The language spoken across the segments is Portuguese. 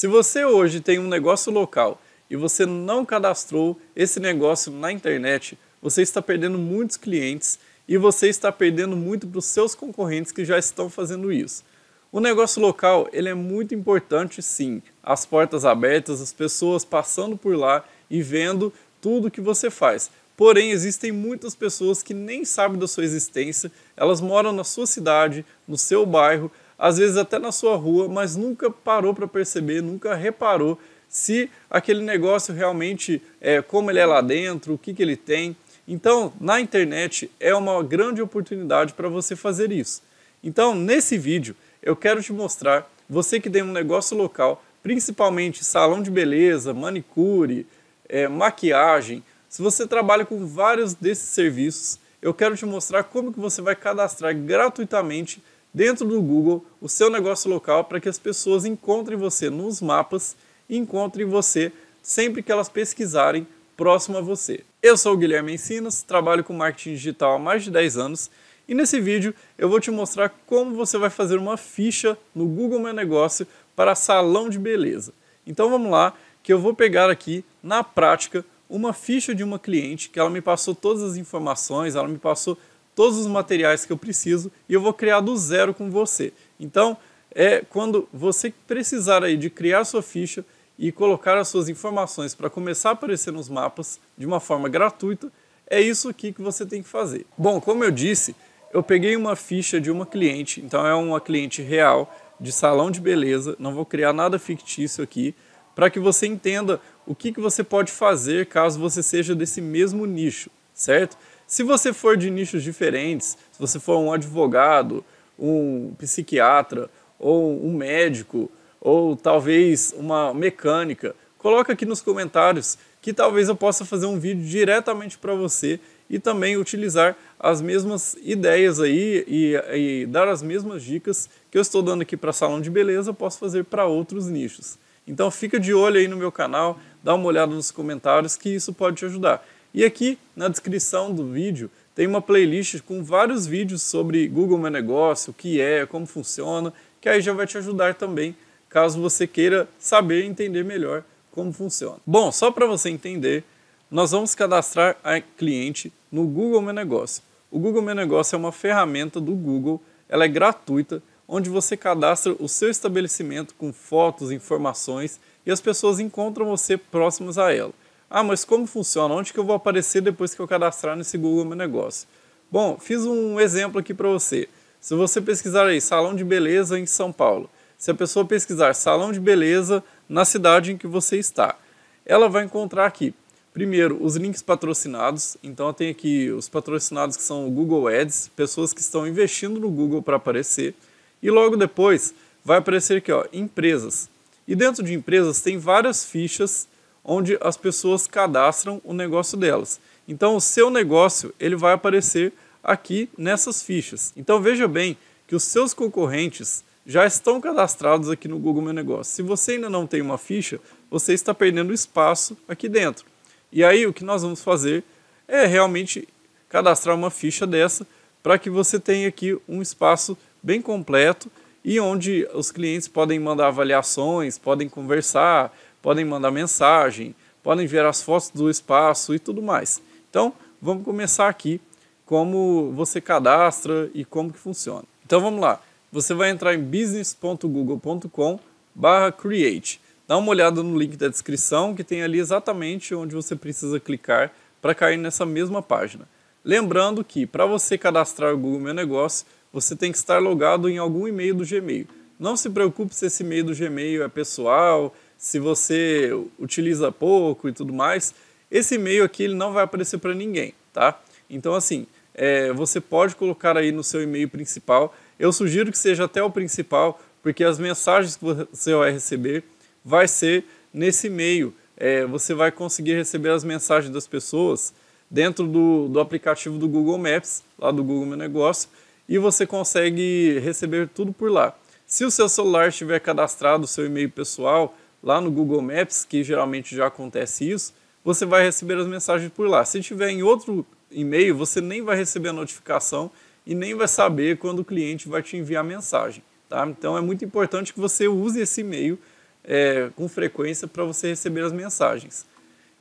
Se você hoje tem um negócio local e você não cadastrou esse negócio na internet, você está perdendo muitos clientes e você está perdendo muito para os seus concorrentes que já estão fazendo isso. O negócio local ele é muito importante sim, as portas abertas, as pessoas passando por lá e vendo tudo que você faz. Porém, existem muitas pessoas que nem sabem da sua existência, elas moram na sua cidade, no seu bairro, às vezes até na sua rua, mas nunca parou para perceber, nunca reparou se aquele negócio realmente é como ele é lá dentro, o que, que ele tem. Então, na internet é uma grande oportunidade para você fazer isso. Então, nesse vídeo, eu quero te mostrar, você que tem um negócio local, principalmente salão de beleza, manicure, é, maquiagem, se você trabalha com vários desses serviços, eu quero te mostrar como que você vai cadastrar gratuitamente dentro do Google o seu negócio local para que as pessoas encontrem você nos mapas e encontrem você sempre que elas pesquisarem próximo a você. Eu sou o Guilherme Ensinas, trabalho com marketing digital há mais de 10 anos e nesse vídeo eu vou te mostrar como você vai fazer uma ficha no Google Meu Negócio para salão de beleza. Então vamos lá, que eu vou pegar aqui na prática uma ficha de uma cliente que ela me passou todas as informações, ela me passou todos os materiais que eu preciso e eu vou criar do zero com você. Então, é quando você precisar aí de criar sua ficha e colocar as suas informações para começar a aparecer nos mapas de uma forma gratuita, é isso aqui que você tem que fazer. Bom, como eu disse, eu peguei uma ficha de uma cliente, então é uma cliente real de salão de beleza, não vou criar nada fictício aqui, para que você entenda o que, que você pode fazer caso você seja desse mesmo nicho, certo? Se você for de nichos diferentes, se você for um advogado, um psiquiatra, ou um médico, ou talvez uma mecânica, coloca aqui nos comentários que talvez eu possa fazer um vídeo diretamente para você e também utilizar as mesmas ideias aí e, e, dar as mesmas dicas que eu estou dando aqui para salão de beleza, eu posso fazer para outros nichos. Então fica de olho aí no meu canal, dá uma olhada nos comentários que isso pode te ajudar. E aqui na descrição do vídeo tem uma playlist com vários vídeos sobre Google Meu Negócio, o que é, como funciona, que aí já vai te ajudar também, caso você queira saber e entender melhor como funciona. Bom, só para você entender, nós vamos cadastrar a cliente no Google Meu Negócio. O Google Meu Negócio é uma ferramenta do Google, ela é gratuita, onde você cadastra o seu estabelecimento com fotos, informações e as pessoas encontram você próximas a ela. Ah, mas como funciona? Onde que eu vou aparecer depois que eu cadastrar nesse Google Meu Negócio? Bom, fiz um exemplo aqui para você. Se você pesquisar aí salão de beleza em São Paulo, se a pessoa pesquisar salão de beleza na cidade em que você está, ela vai encontrar aqui, primeiro, os links patrocinados. Então, tem aqui os patrocinados que são o Google Ads, pessoas que estão investindo no Google para aparecer. E logo depois vai aparecer aqui, ó, empresas. E dentro de empresas tem várias fichas onde as pessoas cadastram o negócio delas. Então o seu negócio ele vai aparecer aqui nessas fichas. Então veja bem que os seus concorrentes já estão cadastrados aqui no Google Meu Negócio. Se você ainda não tem uma ficha, você está perdendo espaço aqui dentro. E aí o que nós vamos fazer é realmente cadastrar uma ficha dessa para que você tenha aqui um espaço bem completo e onde os clientes podem mandar avaliações, podem conversar, podem mandar mensagem, podem ver as fotos do espaço e tudo mais. Então, vamos começar aqui como você cadastra e como que funciona. Então, vamos lá. Você vai entrar em business.google.com barra create. Dá uma olhada no link da descrição que tem ali exatamente onde você precisa clicar para cair nessa mesma página. Lembrando que para você cadastrar o Google Meu Negócio, você tem que estar logado em algum e-mail do Gmail. Não se preocupe se esse e-mail do Gmail é pessoal, se você utiliza pouco e tudo mais, esse e-mail aqui ele não vai aparecer para ninguém, tá? Então, assim, é, você pode colocar aí no seu e-mail principal. Eu sugiro que seja até o principal, porque as mensagens que você vai receber vai ser nesse e-mail. É, você vai conseguir receber as mensagens das pessoas dentro do, do aplicativo do Google Maps, lá do Google Meu Negócio, e você consegue receber tudo por lá. Se o seu celular estiver cadastrado, o seu e-mail pessoal, lá no Google Maps, que geralmente já acontece isso, você vai receber as mensagens por lá. Se tiver em outro e-mail, você nem vai receber a notificação e nem vai saber quando o cliente vai te enviar a mensagem. Tá? Então é muito importante que você use esse e-mail é, com frequência para você receber as mensagens.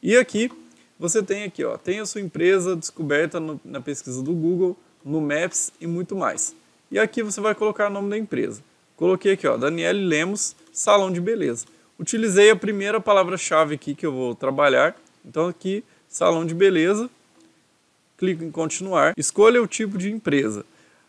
E aqui você tem aqui, ó, tem a sua empresa descoberta no, na pesquisa do Google, no Maps e muito mais. E aqui você vai colocar o nome da empresa. Coloquei aqui, ó, Daniele Lemos, salão de beleza utilizei a primeira palavra-chave aqui que eu vou trabalhar. Então aqui, salão de beleza, clico em continuar, escolha o tipo de empresa.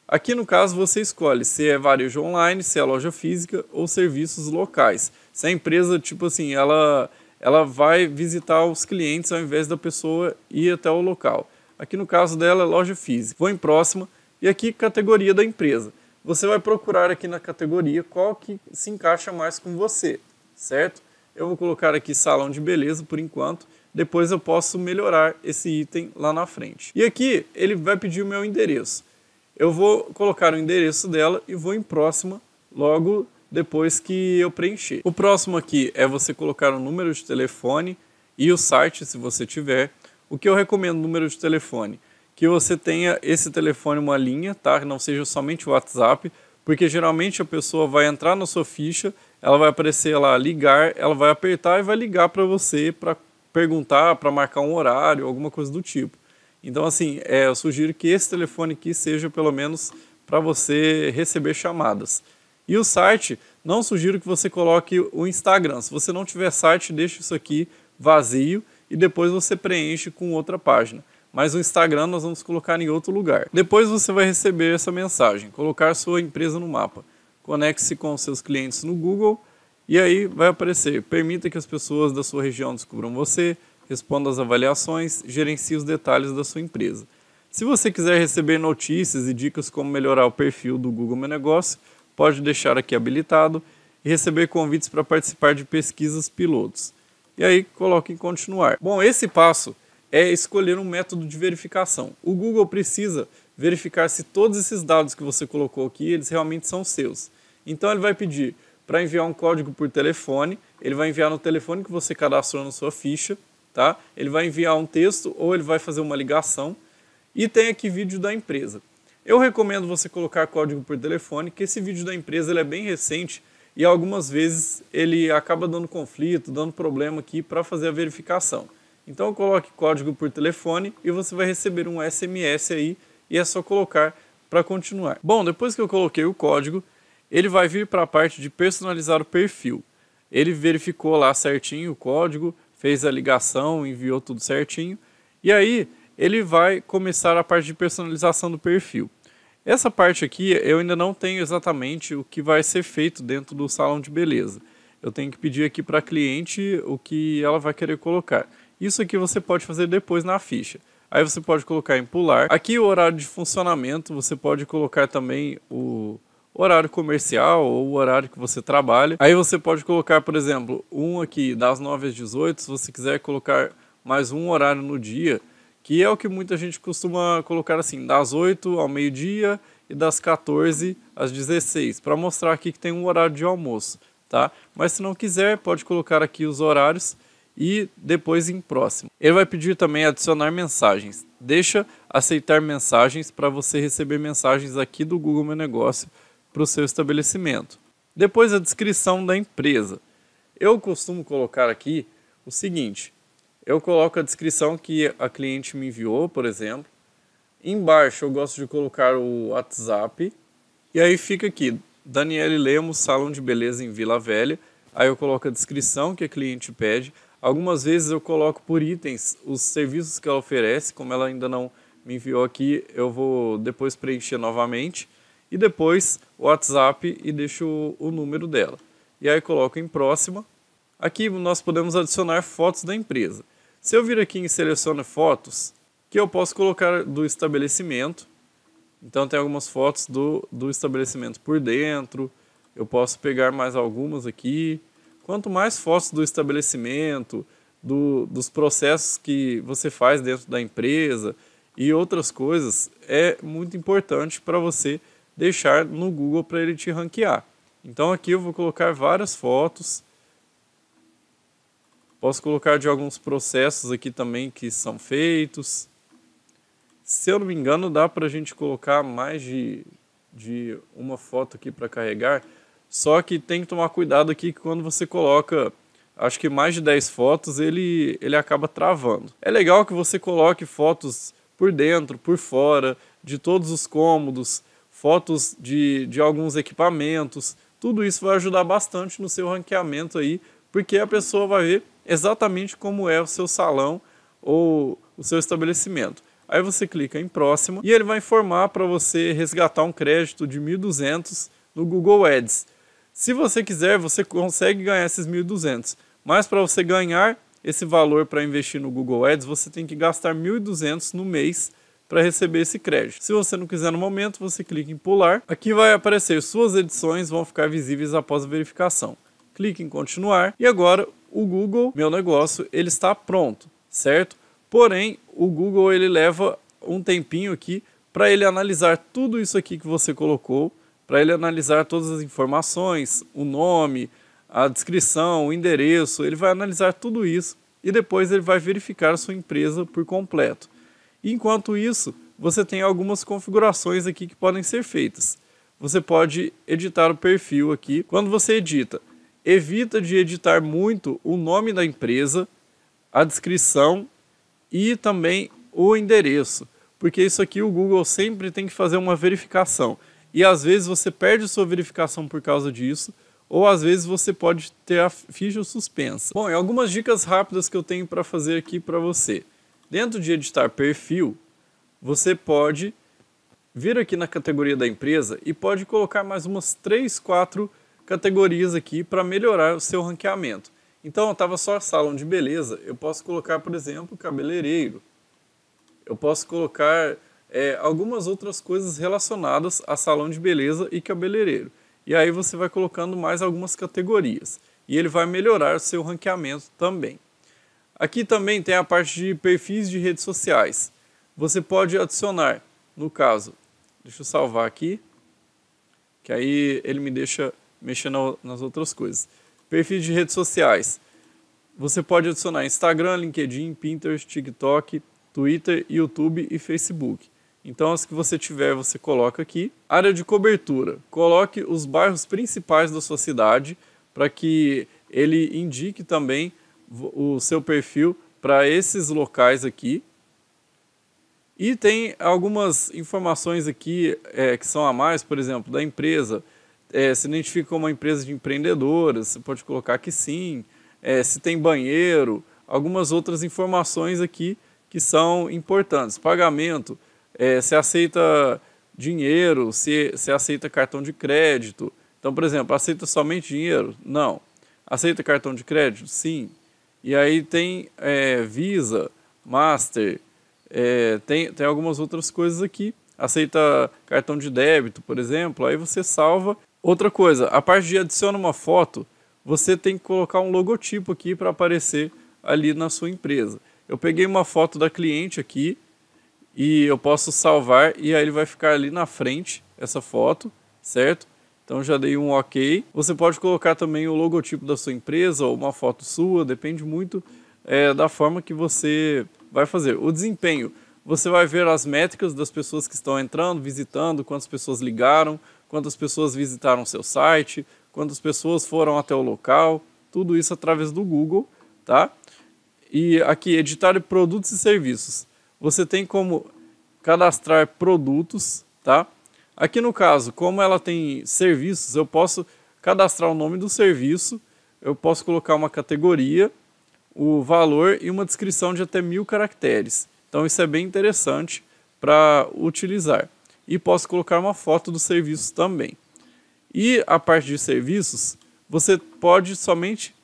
Aqui no caso você escolhe se é varejo online, se é loja física ou serviços locais. Se a empresa, tipo assim, ela, ela vai visitar os clientes ao invés da pessoa ir até o local. Aqui no caso dela é loja física. Vou em próxima e aqui categoria da empresa. Você vai procurar aqui na categoria qual que se encaixa mais com você certo? Eu vou colocar aqui salão de beleza por enquanto, depois eu posso melhorar esse item lá na frente. E aqui ele vai pedir o meu endereço. Eu vou colocar o endereço dela e vou em próxima logo depois que eu preencher. O próximo aqui é você colocar o número de telefone e o site se você tiver. O que eu recomendo número de telefone? Que você tenha esse telefone uma linha, tá? não seja somente o WhatsApp, porque geralmente a pessoa vai entrar na sua ficha ela vai aparecer lá ligar, ela vai apertar e vai ligar para você para perguntar, para marcar um horário, alguma coisa do tipo. Então, assim, é, eu sugiro que esse telefone aqui seja pelo menos para você receber chamadas. E o site, não sugiro que você coloque o Instagram. Se você não tiver site, deixe isso aqui vazio e depois você preenche com outra página. Mas o Instagram nós vamos colocar em outro lugar. Depois você vai receber essa mensagem: colocar sua empresa no mapa conecte-se com seus clientes no Google e aí vai aparecer. Permita que as pessoas da sua região descubram você, responda as avaliações, gerencie os detalhes da sua empresa. Se você quiser receber notícias e dicas como melhorar o perfil do Google Meu Negócio, pode deixar aqui habilitado e receber convites para participar de pesquisas pilotos. E aí coloque em continuar. Bom, esse passo é escolher um método de verificação. O Google precisa verificar se todos esses dados que você colocou aqui, eles realmente são seus. Então ele vai pedir para enviar um código por telefone, ele vai enviar no telefone que você cadastrou na sua ficha, tá? Ele vai enviar um texto ou ele vai fazer uma ligação e tem aqui vídeo da empresa. Eu recomendo você colocar código por telefone, que esse vídeo da empresa ele é bem recente e algumas vezes ele acaba dando conflito, dando problema aqui para fazer a verificação. Então coloque código por telefone e você vai receber um SMS aí e é só colocar para continuar. Bom, depois que eu coloquei o código, ele vai vir para a parte de personalizar o perfil. Ele verificou lá certinho o código, fez a ligação, enviou tudo certinho. E aí ele vai começar a parte de personalização do perfil. Essa parte aqui eu ainda não tenho exatamente o que vai ser feito dentro do salão de beleza. Eu tenho que pedir aqui para a cliente o que ela vai querer colocar. Isso aqui você pode fazer depois na ficha. Aí você pode colocar em pular. Aqui o horário de funcionamento, você pode colocar também o, horário comercial ou o horário que você trabalha. Aí você pode colocar, por exemplo, um aqui das 9 às 18, se você quiser colocar mais um horário no dia, que é o que muita gente costuma colocar assim, das 8 ao meio-dia e das 14 às 16, para mostrar aqui que tem um horário de almoço, tá? Mas se não quiser, pode colocar aqui os horários e depois em próximo. Ele vai pedir também adicionar mensagens. Deixa aceitar mensagens para você receber mensagens aqui do Google Meu Negócio para o seu estabelecimento. Depois a descrição da empresa. Eu costumo colocar aqui o seguinte: eu coloco a descrição que a cliente me enviou, por exemplo. Embaixo eu gosto de colocar o WhatsApp. E aí fica aqui: Daniele Lemos, salão de beleza em Vila Velha. Aí eu coloco a descrição que a cliente pede. Algumas vezes eu coloco por itens os serviços que ela oferece, como ela ainda não me enviou aqui, eu vou depois preencher novamente e depois o WhatsApp e deixo o número dela. E aí coloco em próxima. Aqui nós podemos adicionar fotos da empresa. Se eu vir aqui em selecione fotos, que eu posso colocar do estabelecimento. Então tem algumas fotos do, do estabelecimento por dentro. Eu posso pegar mais algumas aqui. Quanto mais fotos do estabelecimento, do, dos processos que você faz dentro da empresa e outras coisas, é muito importante para você deixar no Google para ele te ranquear. Então aqui eu vou colocar várias fotos. Posso colocar de alguns processos aqui também que são feitos. Se eu não me engano, dá para a gente colocar mais de, de uma foto aqui para carregar. Só que tem que tomar cuidado aqui que quando você coloca, acho que mais de 10 fotos, ele, ele acaba travando. É legal que você coloque fotos por dentro, por fora, de todos os cômodos, fotos de, de alguns equipamentos. Tudo isso vai ajudar bastante no seu ranqueamento aí, porque a pessoa vai ver exatamente como é o seu salão ou o seu estabelecimento. Aí você clica em próximo e ele vai informar para você resgatar um crédito de 1.200 no Google Ads. Se você quiser, você consegue ganhar esses 1.200, mas para você ganhar esse valor para investir no Google Ads, você tem que gastar 1.200 no mês para receber esse crédito. Se você não quiser no momento, você clica em pular. Aqui vai aparecer suas edições, vão ficar visíveis após a verificação. Clique em continuar e agora o Google Meu Negócio ele está pronto, certo? Porém, o Google ele leva um tempinho aqui para ele analisar tudo isso aqui que você colocou, para ele analisar todas as informações, o nome, a descrição, o endereço, ele vai analisar tudo isso e depois ele vai verificar a sua empresa por completo. Enquanto isso, você tem algumas configurações aqui que podem ser feitas. Você pode editar o perfil aqui. Quando você edita, evita de editar muito o nome da empresa, a descrição e também o endereço, porque isso aqui o Google sempre tem que fazer uma verificação. E às vezes você perde sua verificação por causa disso, ou às vezes você pode ter a ficha suspensa. Bom, e algumas dicas rápidas que eu tenho para fazer aqui para você. Dentro de editar perfil, você pode vir aqui na categoria da empresa e pode colocar mais umas 3, 4 categorias aqui para melhorar o seu ranqueamento. Então, eu estava só salão de beleza, eu posso colocar, por exemplo, cabeleireiro. Eu posso colocar é, algumas outras coisas relacionadas a salão de beleza e cabeleireiro. E aí você vai colocando mais algumas categorias. E ele vai melhorar o seu ranqueamento também. Aqui também tem a parte de perfis de redes sociais. Você pode adicionar, no caso, deixa eu salvar aqui, que aí ele me deixa mexer nas outras coisas. Perfis de redes sociais. Você pode adicionar Instagram, LinkedIn, Pinterest, TikTok, Twitter, YouTube e Facebook. Então, as que você tiver, você coloca aqui. Área de cobertura. Coloque os bairros principais da sua cidade para que ele indique também o seu perfil para esses locais aqui. E tem algumas informações aqui é, que são a mais, por exemplo, da empresa. É, se identifica como uma empresa de empreendedoras, você pode colocar que sim. É, se tem banheiro, algumas outras informações aqui que são importantes. Pagamento, é, se aceita dinheiro, se, se aceita cartão de crédito. Então, por exemplo, aceita somente dinheiro? Não. Aceita cartão de crédito? Sim. E aí tem é, Visa, Master, é, tem, tem algumas outras coisas aqui. Aceita cartão de débito, por exemplo, aí você salva. Outra coisa, a parte de adiciona uma foto, você tem que colocar um logotipo aqui para aparecer ali na sua empresa. Eu peguei uma foto da cliente aqui e eu posso salvar e aí ele vai ficar ali na frente essa foto, certo? Então já dei um ok. Você pode colocar também o logotipo da sua empresa ou uma foto sua, depende muito é, da forma que você vai fazer. O desempenho, você vai ver as métricas das pessoas que estão entrando, visitando, quantas pessoas ligaram, quantas pessoas visitaram seu site, quantas pessoas foram até o local, tudo isso através do Google, tá? E aqui, editar produtos e serviços. Você tem como cadastrar produtos, tá? Aqui no caso, como ela tem serviços, eu posso cadastrar o nome do serviço, eu posso colocar uma categoria, o valor e uma descrição de até mil caracteres. Então isso é bem interessante para utilizar. E posso colocar uma foto do serviço também. E a parte de serviços, você pode somente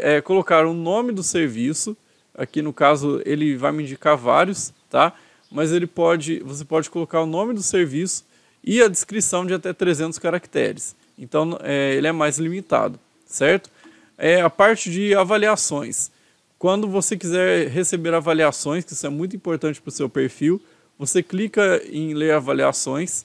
é, colocar o nome do serviço. Aqui no caso ele vai me indicar vários, tá? Mas ele pode, você pode colocar o nome do serviço e a descrição de até 300 caracteres. Então, é, ele é mais limitado, certo? É a parte de avaliações. Quando você quiser receber avaliações, que isso é muito importante para o seu perfil, você clica em ler avaliações,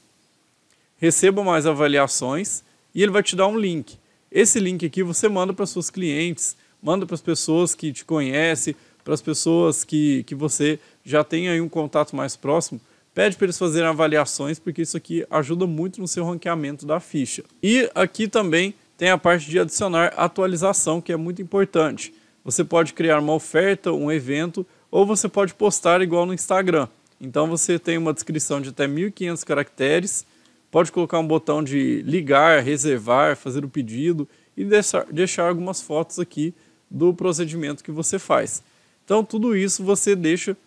receba mais avaliações e ele vai te dar um link. Esse link aqui você manda para seus clientes, manda para as pessoas que te conhecem, para as pessoas que, que você já tem aí um contato mais próximo, Pede para eles fazerem avaliações, porque isso aqui ajuda muito no seu ranqueamento da ficha. E aqui também tem a parte de adicionar atualização, que é muito importante. Você pode criar uma oferta, um evento, ou você pode postar igual no Instagram. Então você tem uma descrição de até 1500 caracteres, pode colocar um botão de ligar, reservar, fazer o pedido e deixar, deixar algumas fotos aqui do procedimento que você faz. Então tudo isso você deixa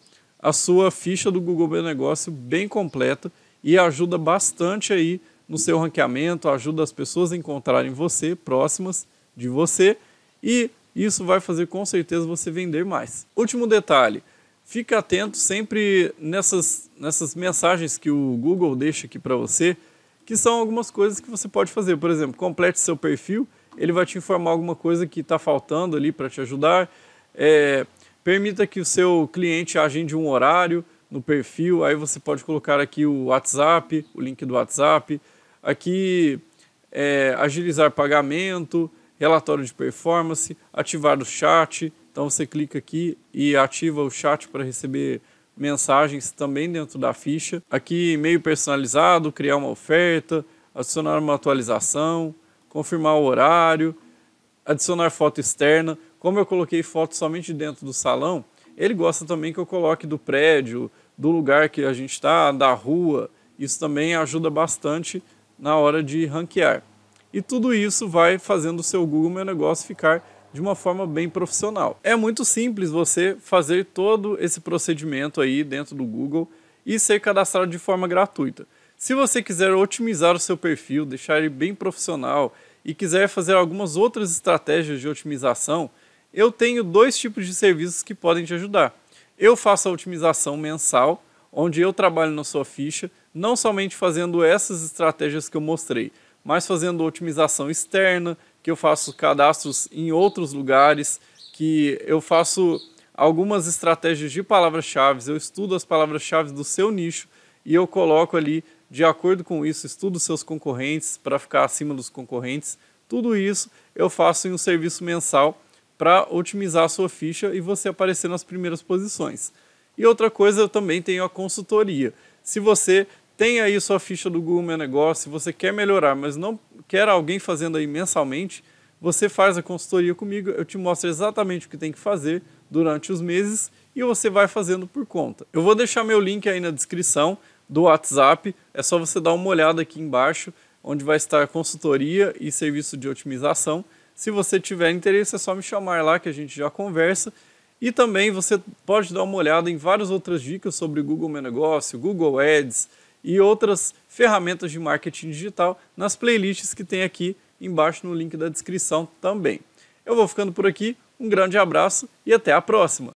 a sua ficha do Google Meu Negócio bem completa e ajuda bastante aí no seu ranqueamento, ajuda as pessoas a encontrarem você, próximas de você, e isso vai fazer com certeza você vender mais. Último detalhe, fica atento sempre nessas, nessas mensagens que o Google deixa aqui para você, que são algumas coisas que você pode fazer. Por exemplo, complete seu perfil, ele vai te informar alguma coisa que está faltando ali para te ajudar. É, Permita que o seu cliente agende um horário no perfil, aí você pode colocar aqui o WhatsApp, o link do WhatsApp, aqui é, agilizar pagamento, relatório de performance, ativar o chat. Então você clica aqui e ativa o chat para receber mensagens também dentro da ficha. Aqui e-mail personalizado, criar uma oferta, adicionar uma atualização, confirmar o horário, adicionar foto externa como eu coloquei foto somente dentro do salão, ele gosta também que eu coloque do prédio, do lugar que a gente está, da rua. Isso também ajuda bastante na hora de ranquear. E tudo isso vai fazendo o seu Google Meu Negócio ficar de uma forma bem profissional. É muito simples você fazer todo esse procedimento aí dentro do Google e ser cadastrado de forma gratuita. Se você quiser otimizar o seu perfil, deixar ele bem profissional e quiser fazer algumas outras estratégias de otimização, eu tenho dois tipos de serviços que podem te ajudar. Eu faço a otimização mensal, onde eu trabalho na sua ficha, não somente fazendo essas estratégias que eu mostrei, mas fazendo otimização externa, que eu faço cadastros em outros lugares, que eu faço algumas estratégias de palavras-chave, eu estudo as palavras-chave do seu nicho e eu coloco ali, de acordo com isso, estudo seus concorrentes para ficar acima dos concorrentes. Tudo isso eu faço em um serviço mensal para otimizar a sua ficha e você aparecer nas primeiras posições. E outra coisa, eu também tenho a consultoria. Se você tem aí sua ficha do Google Meu Negócio, se você quer melhorar, mas não quer alguém fazendo aí mensalmente, você faz a consultoria comigo, eu te mostro exatamente o que tem que fazer durante os meses e você vai fazendo por conta. Eu vou deixar meu link aí na descrição do WhatsApp, é só você dar uma olhada aqui embaixo, onde vai estar consultoria e serviço de otimização. Se você tiver interesse, é só me chamar lá que a gente já conversa. E também você pode dar uma olhada em várias outras dicas sobre Google Meu Negócio, Google Ads e outras ferramentas de marketing digital nas playlists que tem aqui embaixo no link da descrição também. Eu vou ficando por aqui, um grande abraço e até a próxima!